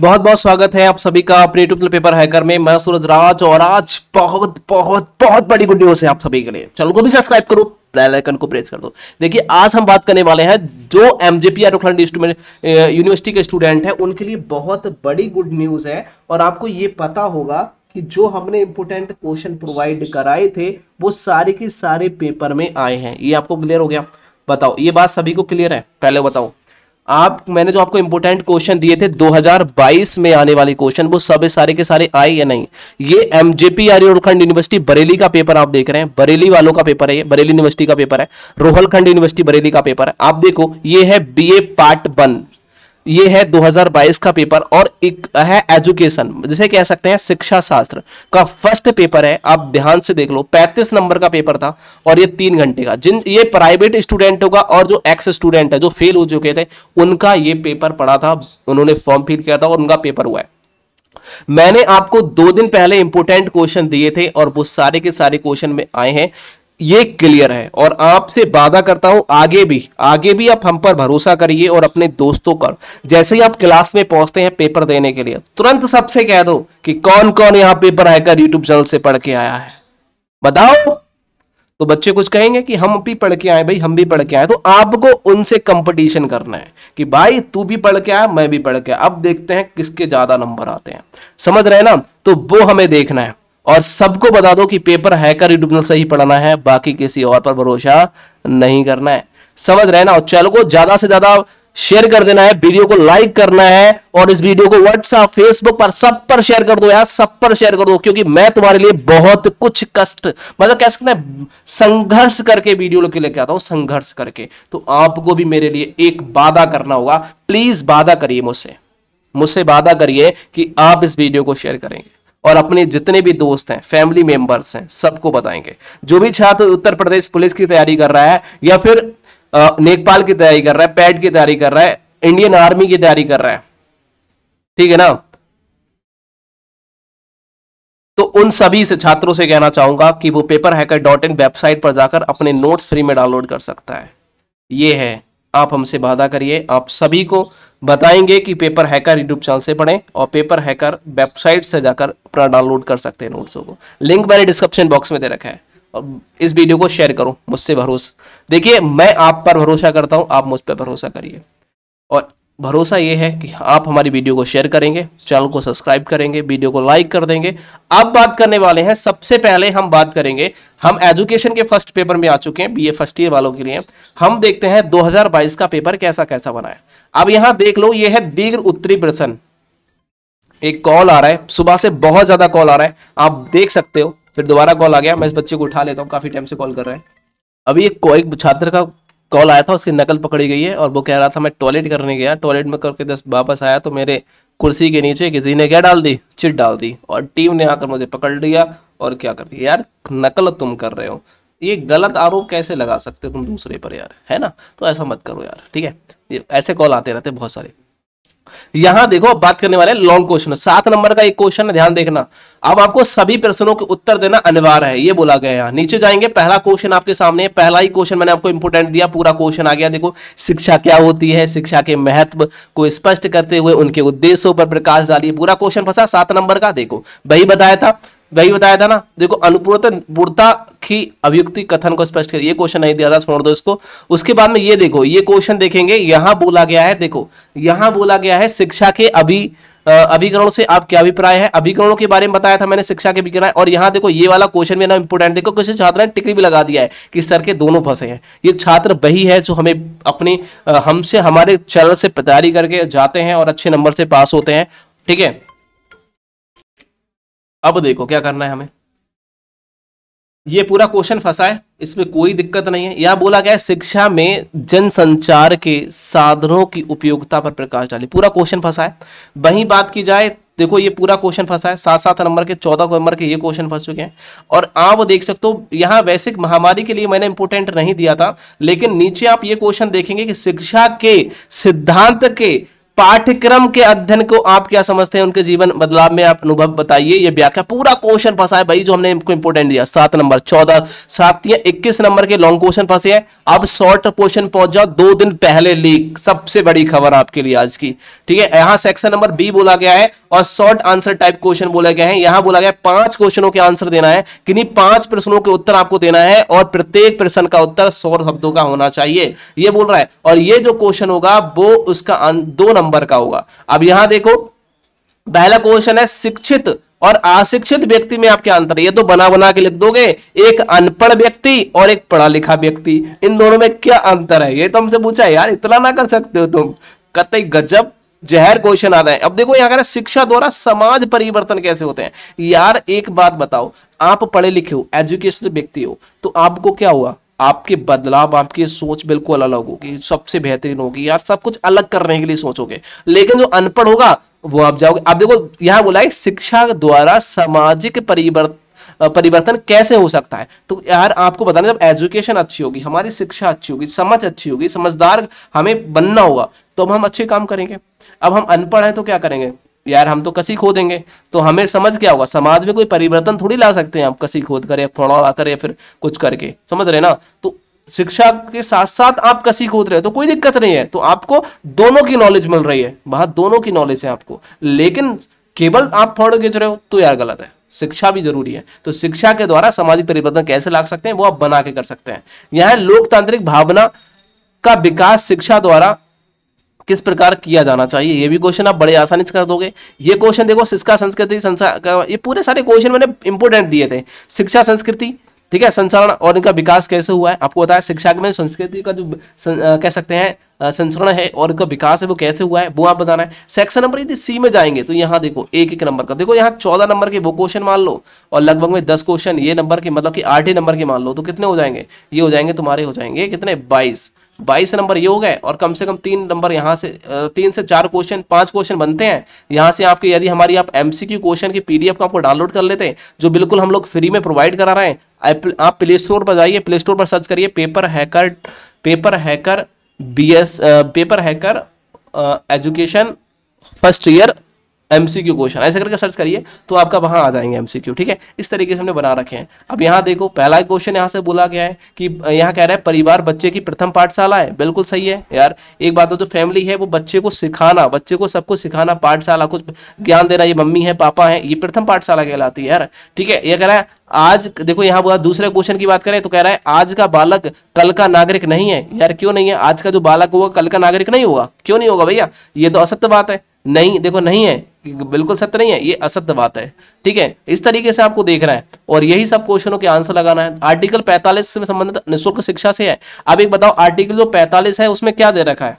बहुत बहुत स्वागत है आप सभी का अपने यूट्यूब पेपर हैकर में मैं सूरज राज और आज बहुत बहुत बहुत बड़ी गुड न्यूज है आप सभी के लिए चैनल को भी सब्सक्राइब करो बेल आइकन को प्रेस कर दो देखिए आज हम बात करने वाले हैं जो एमजेपी आरोखंड यूनिवर्सिटी के स्टूडेंट है उनके लिए बहुत बड़ी गुड न्यूज है और आपको ये पता होगा कि जो हमने इंपोर्टेंट क्वेश्चन प्रोवाइड कराए थे वो सारे के सारे पेपर में आए हैं ये आपको क्लियर हो गया बताओ ये बात सभी को क्लियर है पहले बताओ आप मैंने जो आपको इंपोर्टेंट क्वेश्चन दिए थे 2022 में आने वाले क्वेश्चन वो सब सारे के सारे आए या नहीं ये एमजेपी या रोहलखंड यूनिवर्सिटी बरेली का पेपर आप देख रहे हैं बरेली वालों का पेपर है ये बरेली यूनिवर्सिटी का पेपर है रोहलखंड यूनिवर्सिटी बरेली का पेपर है आप देखो ये है बीए पार्ट वन ये है 2022 का पेपर और एक है एजुकेशन जिसे कह सकते हैं शिक्षा शास्त्र का फर्स्ट पेपर है आप ध्यान से देख लो 35 नंबर का पेपर था और ये तीन घंटे का जिन ये प्राइवेट स्टूडेंटों का और जो एक्स स्टूडेंट है जो फेल हो चुके थे उनका ये पेपर पढ़ा था उन्होंने फॉर्म फिल किया था और उनका पेपर हुआ है मैंने आपको दो दिन पहले इंपोर्टेंट क्वेश्चन दिए थे और वो सारे के सारे क्वेश्चन में आए हैं ये क्लियर है और आपसे वादा करता हूं आगे भी आगे भी आप हम पर भरोसा करिए और अपने दोस्तों पर जैसे ही आप क्लास में पहुंचते हैं पेपर देने के लिए तुरंत सबसे कह दो कि कौन कौन यहां पेपर आएगा यूट्यूब चैनल से पढ़ के आया है बताओ तो बच्चे कुछ कहेंगे कि हम भी पढ़ के आए भाई हम भी पढ़ के आए तो आपको उनसे कंपटीशन करना है कि भाई तू भी पढ़ के आया मैं भी पढ़ के आया अब देखते हैं किसके ज्यादा नंबर आते हैं समझ रहे ना तो वो हमें देखना है और सबको बता दो कि पेपर हैकर ट्रिब्यूनल से ही पढ़ना है बाकी किसी और पर भरोसा नहीं करना है समझ रहे ना और चैनल को ज्यादा से ज्यादा शेयर कर देना है वीडियो को लाइक करना है और इस वीडियो को व्हाट्सएप फेसबुक पर सब पर शेयर कर दो यार सब पर शेयर कर दो क्योंकि मैं तुम्हारे लिए बहुत कुछ कष्ट मतलब कह सकते हैं संघर्ष करके वीडियो लेके लेके आता हूं संघर्ष करके तो आपको भी मेरे लिए एक वादा करना होगा प्लीज वादा करिए मुझसे मुझसे वादा करिए कि आप इस वीडियो को शेयर करेंगे और अपने जितने भी दोस्त हैं फैमिली मेंबर्स हैं सबको बताएंगे जो भी छात्र उत्तर प्रदेश पुलिस की तैयारी कर रहा है या फिर नेपाल की तैयारी कर रहा है पैड की तैयारी कर रहा है इंडियन आर्मी की तैयारी कर रहा है ठीक है ना तो उन सभी से छात्रों से कहना चाहूंगा कि वो paper hacker dot in website पर जाकर अपने नोट्स फ्री में डाउनलोड कर सकता है ये है आप हमसे वादा करिए आप सभी को बताएंगे कि पेपर हैकर यूट्यूब चैनल से पढ़ें और पेपर हैकर वेबसाइट से जाकर पूरा डाउनलोड कर सकते हैं नोट्सों को लिंक मैंने डिस्क्रिप्शन बॉक्स में दे रखा है और इस वीडियो को शेयर करो मुझसे भरोसा देखिए मैं आप पर भरोसा करता हूँ आप मुझ पर भरोसा करिए और भरोसा ये है कि आप हमारी वीडियो को शेयर करेंगे चैनल को सब्सक्राइब करेंगे वीडियो को लाइक कर देंगे अब बात करने वाले हैं सबसे पहले हम बात करेंगे हम एजुकेशन के फर्स्ट पेपर में आ चुके हैं बीए फर्स्ट ईयर वालों के लिए हम देखते हैं 2022 का पेपर कैसा कैसा बना है अब यहां देख लो ये है दीर्घ उत्तरी प्रश्न एक कॉल आ रहा है सुबह से बहुत ज्यादा कॉल आ रहा है आप देख सकते हो फिर दोबारा कॉल आ गया मैं इस बच्चे को उठा लेता हूँ काफी टाइम से कॉल कर रहे हैं अभी एक छात्र का कॉल आया था उसकी नकल पकड़ी गई है और वो कह रहा था मैं टॉयलेट करने गया टॉयलेट में करके दस वापस आया तो मेरे कुर्सी के नीचे किसी ने क्या डाल दी चिट डाल दी और टीम ने आकर मुझे पकड़ लिया और क्या कर दिया यार नकल तुम कर रहे हो ये गलत आरोप कैसे लगा सकते हो तुम दूसरे पर यार है ना तो ऐसा मत करो यार ठीक है ऐसे कॉल आते रहते बहुत सारे यहां देखो बात करने वाले लॉन्ग क्वेश्चन सात नंबर का एक क्वेश्चन ध्यान देखना अब आपको सभी प्रश्नों के उत्तर देना अनिवार्य है ये बोला गया है नीचे जाएंगे पहला क्वेश्चन आपके सामने है पहला ही क्वेश्चन मैंने आपको इंपोर्टेंट दिया पूरा क्वेश्चन आ गया देखो शिक्षा क्या होती है शिक्षा के महत्व को स्पष्ट करते हुए उनके उद्देश्यों पर प्रकाश डालिए पूरा क्वेश्चन फंसा सात नंबर का देखो वही बताया था वही बताया था ना देखो अनुपूर्णता की अभियुक्ति कथन को स्पष्ट कर ये क्वेश्चन नहीं दिया था छोड़ दो इसको उसके बाद में ये देखो ये क्वेश्चन देखेंगे यहाँ बोला गया है देखो यहाँ बोला गया है शिक्षा के अभी अभिकरण से आप क्या अभिप्राय है अभिकरणों के बारे में बताया था मैंने शिक्षा के अभिकरण और यहाँ देखो ये वाला क्वेश्चन भी ना इंपोर्टेंट देखो किसी छात्र ने टिकरी भी लगा दिया है कि सर के दोनों फंसे हैं ये छात्र वही है जो हमें अपने हमसे हमारे चैनल से तैयारी करके जाते हैं और अच्छे नंबर से पास होते हैं ठीक है अब देखो क्या करना है हमें ये पूरा क्वेश्चन फंसा है इसमें कोई दिक्कत नहीं है यह बोला गया है शिक्षा में जनसंचार के साधनों की उपयोगिता पर प्रकाश डाले पूरा क्वेश्चन फंसा है वही बात की जाए देखो ये पूरा क्वेश्चन फंसा है सात सात नंबर के चौदह नंबर के ये क्वेश्चन फंस चुके हैं और आप देख सकते हो यहाँ वैश्विक महामारी के लिए मैंने इंपोर्टेंट नहीं दिया था लेकिन नीचे आप ये क्वेश्चन देखेंगे कि शिक्षा के सिद्धांत के पाठ्यक्रम के अध्ययन को आप क्या समझते हैं उनके जीवन बदलाव में आप अनुभव बताइए ये व्याख्या पूरा क्वेश्चन फंसा है भाई जो हमने इनको इंपोर्टेंट दिया सात नंबर चौदह सात या इक्कीस नंबर के लॉन्ग क्वेश्चन फंसे हैं अब शॉर्ट क्वेश्चन पहुंच जाओ दो दिन पहले लीक सबसे बड़ी खबर आपके लिए आज की ठीक है यहां सेक्शन नंबर बी बोला गया है और शॉर्ट आंसर टाइप क्वेश्चन बोला गया है यहां बोला गया पांच क्वेश्चनों के आंसर देना है किन्हीं पांच प्रश्नों के उत्तर आपको देना है और प्रत्येक प्रश्न का उत्तर सौ शब्दों का होना चाहिए यह बोल रहा है और ये जो क्वेश्चन होगा वो उसका दो नंबर नंबर का होगा अब यहां देखो पहला क्वेश्चन है शिक्षित और अशिक्षित व्यक्ति में आप क्या अंतर है ये तो बना बना के लिख दोगे एक अनपढ़ व्यक्ति और एक पढ़ा लिखा व्यक्ति इन दोनों में क्या अंतर है ये तो हमसे पूछा यार इतना ना कर सकते हो तुम कतई गजब जहर क्वेश्चन आ रहा है अब देखो यहां कह शिक्षा द्वारा समाज परिवर्तन कैसे होते हैं यार एक बात बताओ आप पढ़े लिखे हो एजुकेशन व्यक्ति हो तो आपको क्या हुआ आपके बदलाव आपकी सोच बिल्कुल अलग होगी सबसे बेहतरीन होगी यार सब कुछ अलग करने के लिए सोचोगे लेकिन जो अनपढ़ होगा वो आप जाओगे आप देखो यहां बोला है शिक्षा द्वारा सामाजिक परिवर्तन परिवर्तन कैसे हो सकता है तो यार आपको बताना जब एजुकेशन अच्छी होगी हमारी शिक्षा अच्छी होगी समझ अच्छी होगी समझदार हमें बनना होगा तो अब हम अच्छे काम करेंगे अब हम अनपढ़ हैं तो क्या करेंगे यार हम तो कसी खोदेंगे तो हमें समझ क्या होगा समाज में कोई परिवर्तन थोड़ी ला सकते हैं आप कसी खोद कर या फौड़ा कर या फिर कुछ करके समझ रहे ना तो शिक्षा के साथ साथ आप कसी खोद रहे हो तो कोई दिक्कत नहीं है तो आपको दोनों की नॉलेज मिल रही है वहां दोनों की नॉलेज है आपको लेकिन केवल आप फोड़ खींच रहे हो तो यार गलत है शिक्षा भी जरूरी है तो शिक्षा के द्वारा सामाजिक परिवर्तन कैसे ला सकते हैं वो आप बना के कर सकते हैं यह लोकतांत्रिक भावना का विकास शिक्षा द्वारा किस प्रकार किया जाना चाहिए ये भी क्वेश्चन आप बड़े आसानी से कर दोगे ये क्वेश्चन देखो शिक्षा संस्कृति संसार ये पूरे सारे क्वेश्चन मैंने इंपोर्टेंट दिए थे शिक्षा संस्कृति ठीक है संचालन और इनका विकास कैसे हुआ है आपको बताया शिक्षा में संस्कृति का जो कह सकते हैं संस्करण है और इसका विकास है वो कैसे हुआ है वो आप बताना है सेक्शन नंबर यदि सी में जाएंगे तो यहाँ देखो एक एक नंबर का देखो यहाँ चौदह नंबर के वो क्वेश्चन मान लो और लगभग में दस क्वेश्चन ये नंबर के मतलब कि आठ ही नंबर के मान लो तो कितने हो जाएंगे ये हो जाएंगे तुम्हारे हो जाएंगे कितने बाईस बाईस नंबर ये हो गए और कम से कम तीन नंबर यहाँ से तीन से चार क्वेश्चन पाँच क्वेश्चन बनते हैं यहाँ से आपके यदि हमारी आप एम क्वेश्चन की पी को आपको डाउनलोड कर लेते हैं जो बिल्कुल हम लोग फ्री में प्रोवाइड करा रहे हैं आप प्ले स्टोर पर जाइए प्ले स्टोर पर सर्च करिए paper hacker paper hacker B S paper hacker education first year MCQ Q question ऐसे करके सर्च करिए तो आपका वहां आ जाएंगे एमसीक्यू क्यू ठीक है इस तरीके से हमने बना रखे हैं अब यहाँ देखो पहला क्वेश्चन यहाँ से बोला गया है कि यहाँ कह रहा है परिवार बच्चे की प्रथम पाठशाला है बिल्कुल सही है यार एक बात तो जो फैमिली है वो बच्चे को सिखाना बच्चे को सबको सिखाना पाठशाला कुछ ज्ञान देना ये मम्मी है पापा है ये प्रथम पाठशाला कहलाती है यार ठीक है यह कह रहा है आज देखो यहाँ बोला दूसरे क्वेश्चन की बात करें तो कह रहा है आज का बालक कल का नागरिक नहीं है यार क्यों नहीं है आज का जो बालक होगा कल का नागरिक नहीं होगा क्यों नहीं होगा भैया ये तो असत्य बात है नहीं देखो नहीं है बिल्कुल सत्य नहीं है ये असत्य बात है ठीक है इस तरीके से आपको देखना है और यही सब क्वेश्चनों के आंसर लगाना है आर्टिकल 45 में संबंधित निःशुल्क शिक्षा से है अब एक बताओ आर्टिकल जो 45 है उसमें क्या दे रखा है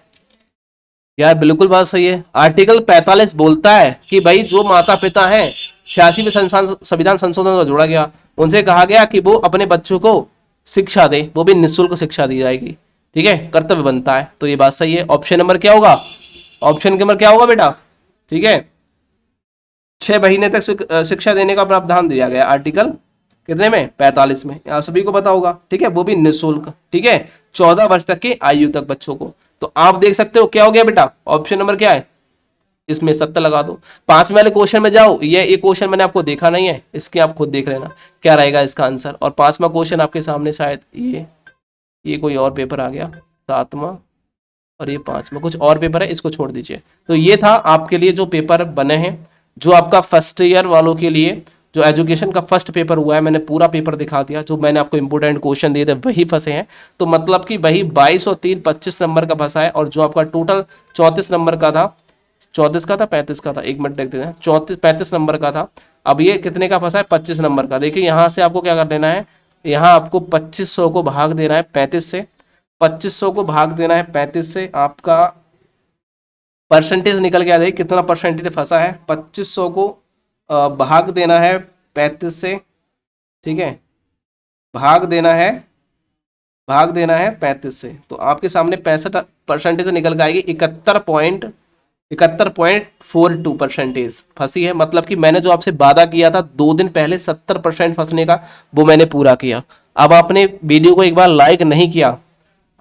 यार बिल्कुल बात सही है आर्टिकल 45 बोलता है कि भाई जो माता पिता है छियासी में संविधान संशोधन जोड़ा गया उनसे कहा गया कि वो अपने बच्चों को शिक्षा दे वो भी निःशुल्क शिक्षा दी जाएगी ठीक है कर्तव्य बनता है तो ये बात सही है ऑप्शन नंबर क्या होगा ऑप्शन नंबर क्या होगा बेटा ठीक है छह महीने तक शिक्षा देने का प्रावधान दिया गया आर्टिकल कितने में पैंतालीस में आप सभी को पता होगा ठीक है वो भी निःशुल्क ठीक है चौदह वर्ष तक की आयु तक बच्चों को तो आप देख सकते हो क्या हो गया बेटा ऑप्शन नंबर क्या है इसमें सत्तर लगा दो पांच वाले क्वेश्चन में जाओ ये ये क्वेश्चन मैंने आपको देखा नहीं है इसके आप खुद देख लेना क्या रहेगा इसका आंसर और पांचवा क्वेश्चन आपके सामने शायद ये ये कोई और पेपर आ गया सातवां और ये पाँच में कुछ और पेपर है इसको छोड़ दीजिए तो ये था आपके लिए जो पेपर बने हैं जो आपका फर्स्ट ईयर वालों के लिए जो एजुकेशन का फर्स्ट पेपर हुआ है मैंने पूरा पेपर दिखा दिया जो मैंने आपको इंपोर्टेंट क्वेश्चन दिए थे वही फंसे हैं तो मतलब कि वही 22 और 3 25 नंबर का फंसा है और जो आपका टोटल 34 नंबर का था 34 का था 35 का था एक मिनट देख देते हैं चौंतीस पैंतीस नंबर का था अब ये कितने का फंसा है पच्चीस नंबर का देखिए यहाँ से आपको क्या कर लेना है यहाँ आपको पच्चीस को भाग देना है पैंतीस से 2500 को भाग देना है 35 से आपका परसेंटेज निकल के आ जाए कितना परसेंटेज फंसा है 2500 को भाग देना है 35 से ठीक है भाग देना है भाग देना है 35 से तो आपके सामने पैंसठ परसेंटेज निकल के आएगी इकहत्तर पॉइंट इकहत्तर पॉइंट फोर टू परसेंटेज फंसी है मतलब कि मैंने जो आपसे वादा किया था दो दिन पहले सत्तर परसेंट फंसने का वो मैंने पूरा किया अब आपने वीडियो को एक बार लाइक नहीं किया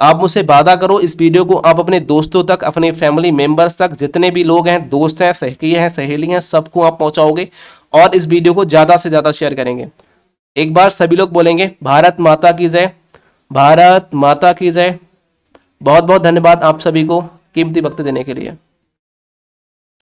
आप मुझसे वादा करो इस वीडियो को आप अपने दोस्तों तक अपने फैमिली मेम्बर्स तक जितने भी लोग हैं दोस्त हैं सहकी हैं सहेली हैं सबको आप पहुंचाओगे और इस वीडियो को ज़्यादा से ज़्यादा शेयर करेंगे एक बार सभी लोग बोलेंगे भारत माता की जय भारत माता की जय बहुत बहुत धन्यवाद आप सभी को कीमती वक्त देने के लिए